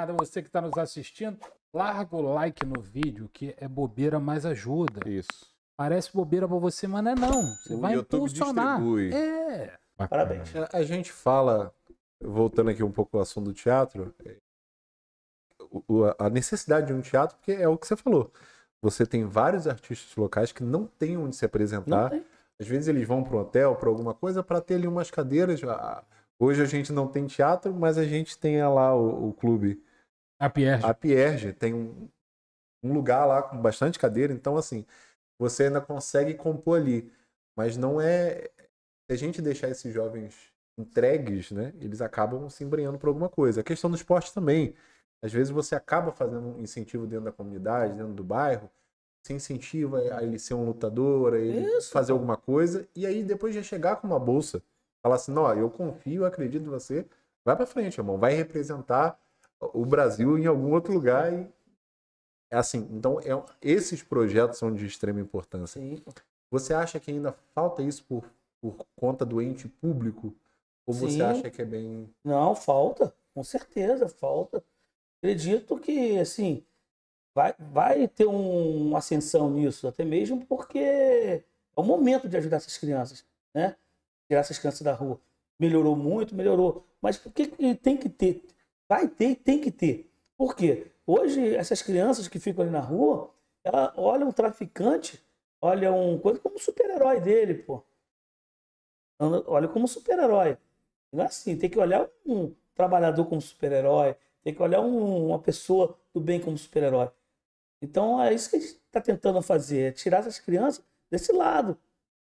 nada, você que está nos assistindo, larga o like no vídeo, que é bobeira, mas ajuda. Isso. Parece bobeira para você, mas não é não. Você o vai YouTube impulsionar. Distribui. É. Bacana. Parabéns. A, a, gente fala, voltando aqui um pouco ao assunto do teatro, o, a necessidade de um teatro, porque é o que você falou. Você tem vários artistas locais que não têm onde se apresentar. Às vezes eles vão para um hotel, para alguma coisa, para ter ali umas cadeiras. Ah, hoje a gente não tem teatro, mas a gente tem lá o, o clube a Pierge. A Pierge tem um, um lugar lá com bastante cadeira, então assim, você ainda consegue compor ali. Mas não é. Se a gente deixar esses jovens entregues, né? Eles acabam se embrenhando por alguma coisa. A questão do esporte também. Às vezes você acaba fazendo um incentivo dentro da comunidade, dentro do bairro. se incentiva a ele ser um lutador, a ele Isso. fazer alguma coisa. E aí depois já chegar com uma bolsa. Falar assim, não, eu confio, acredito em você. Vai para frente, irmão. Vai representar o Brasil em algum outro lugar e é assim, então é, esses projetos são de extrema importância. Sim. Você acha que ainda falta isso por, por conta do ente público? Ou Sim. você acha que é bem. Não, falta, com certeza, falta. Acredito que, assim, vai, vai ter um, uma ascensão nisso, até mesmo porque é o momento de ajudar essas crianças, né? Tirar essas crianças da rua. Melhorou muito, melhorou. Mas por que, que tem que ter Vai ter, tem que ter. Por quê? Hoje, essas crianças que ficam ali na rua, ela olha um traficante, olha um coisa como super-herói dele, pô. Olha como super-herói. Não é assim, tem que olhar um trabalhador como super-herói, tem que olhar um, uma pessoa do bem como super-herói. Então é isso que a gente está tentando fazer, é tirar essas crianças desse lado,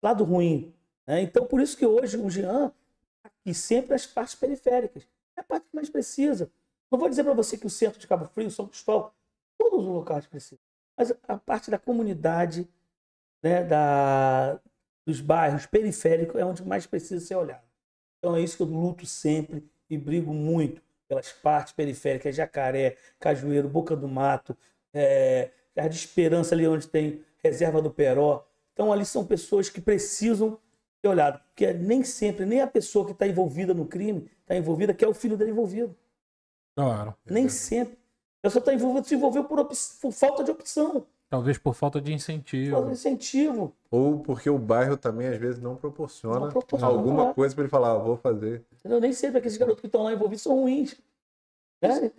lado ruim. Né? Então por isso que hoje o Jean tá aqui sempre as partes periféricas é a parte que mais precisa. Não vou dizer para você que o centro de Cabo Frio, São Cristóvão, todos os locais precisam. Mas a parte da comunidade, né, da, dos bairros periféricos, é onde mais precisa ser olhado. Então é isso que eu luto sempre e brigo muito pelas partes periféricas, Jacaré, Cajueiro, Boca do Mato, é, de Esperança, ali onde tem Reserva do Peró. Então ali são pessoas que precisam ter olhado, porque é nem sempre, nem a pessoa que está envolvida no crime está envolvida, que é o filho dele envolvido. Claro. É nem é. sempre. A pessoa está envolvida, se envolveu por, por falta de opção. Talvez por falta de incentivo. Falta de incentivo. Ou porque o bairro também, às vezes, não proporciona, não proporciona alguma coisa para ele falar, ah, vou fazer. Eu nem sempre aqueles garotos que estão lá envolvidos são ruins. Né?